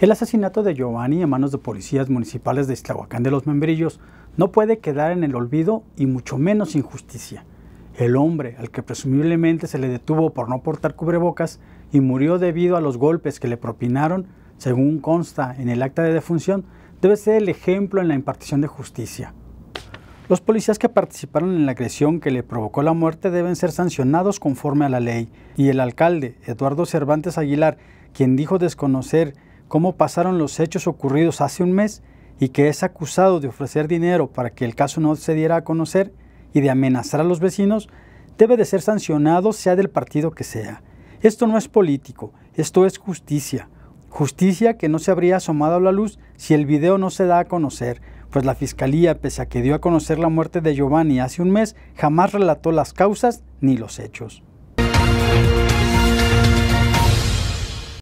El asesinato de Giovanni a manos de policías municipales de Iztahuacán de los Membrillos no puede quedar en el olvido y mucho menos sin justicia. El hombre, al que presumiblemente se le detuvo por no portar cubrebocas y murió debido a los golpes que le propinaron, según consta en el acta de defunción, debe ser el ejemplo en la impartición de justicia. Los policías que participaron en la agresión que le provocó la muerte deben ser sancionados conforme a la ley y el alcalde, Eduardo Cervantes Aguilar, quien dijo desconocer cómo pasaron los hechos ocurridos hace un mes y que es acusado de ofrecer dinero para que el caso no se diera a conocer y de amenazar a los vecinos, debe de ser sancionado sea del partido que sea. Esto no es político, esto es justicia. Justicia que no se habría asomado a la luz si el video no se da a conocer, pues la fiscalía, pese a que dio a conocer la muerte de Giovanni hace un mes, jamás relató las causas ni los hechos.